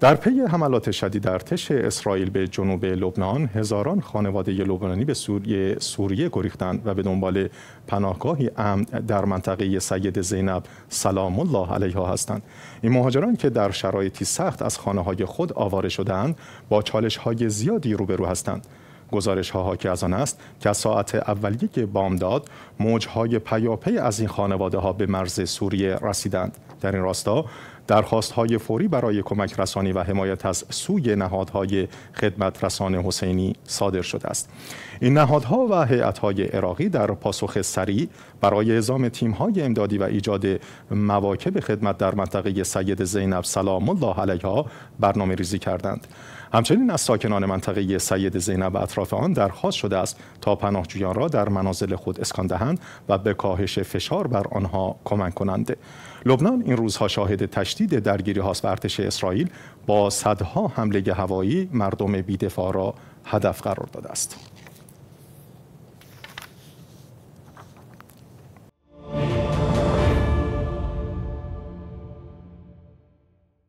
در پی حملات شدید ارتش اسرائیل به جنوب لبنان هزاران خانواده لبنانی به سوریه, سوریه گریختند و به دنبال پناهگاهی امن در منطقه سید زینب سلام الله علیها هستند این مهاجران که در شرایطی سخت از خانه های خود آواره شدند با چالش های زیادی روبرو هستند گزارش ها حاکی از آن است که از ساعت اولیه بامداد موج های پیاپی از این خانواده ها به مرز سوریه رسیدند در این راستا درخواست های فوری برای کمک رسانی و حمایت از سوی نهادهای خدمت رسان حسینی صادر شده است این نهادها و های عراقی در پاسخ سریع برای اعزام های امدادی و ایجاد مواکب خدمت در منطقه سید زینب سلام الله علیها برنامه ریزی کردند همچنین از ساکنان منطقه سید زینب اطراف آن درخواست شده است تا پناهجویان را در منازل خود اسکان دهند و به کاهش فشار بر آنها کمک کنند لبنان این روزها شاهد تشدید درگیری هاست و ارتش اسرائیل با صدها حمله هوایی مردم بیدفاع را هدف قرار داده است